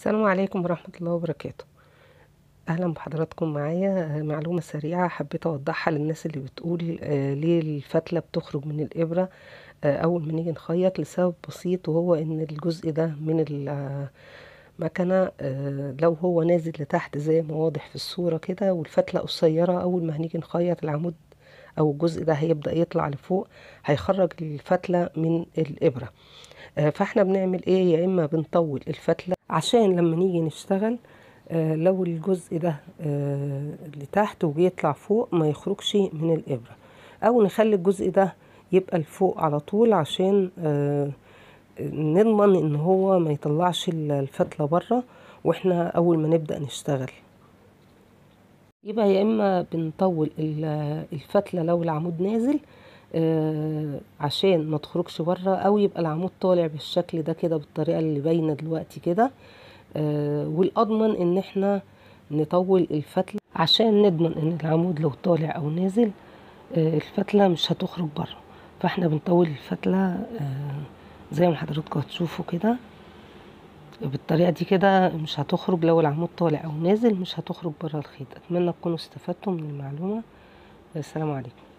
السلام عليكم ورحمة الله وبركاته أهلا بحضراتكم معايا معلومة سريعة حبيت أوضحها للناس اللي بتقول آه، ليه الفتلة بتخرج من الإبرة آه، أول ما نيجي نخيط لسبب بسيط وهو إن الجزء ده من المكنة آه، لو هو نازل لتحت زي ما واضح في الصورة كده والفتلة قصيرة أول ما هنيجي نخيط العمود او الجزء ده هيبدا يطلع لفوق هيخرج الفتله من الابره آه، فاحنا بنعمل ايه يا اما بنطول الفتله عشان لما نيجي نشتغل آه، لو الجزء ده آه، لتحت وبيطلع فوق ما يخرجش من الابره او نخلي الجزء ده يبقى لفوق على طول عشان نضمن ان هو ما يطلعش الفتله بره واحنا اول ما نبدا نشتغل يبقى يا اما بنطول الفتله لو العمود نازل آه عشان ما تخرجش بره او يبقى العمود طالع بالشكل ده كده بالطريقه اللي باينه دلوقتي كده آه والاضمن ان احنا نطول الفتله عشان نضمن ان العمود لو طالع او نازل آه الفتله مش هتخرج بره فاحنا بنطول الفتله آه، زي ما حضراتكم هتشوفوا كده بالطريقة دي كده مش هتخرج لو العمود طالع أو نازل مش هتخرج بره الخيط أتمنى تكونوا استفدتم من المعلومة السلام عليكم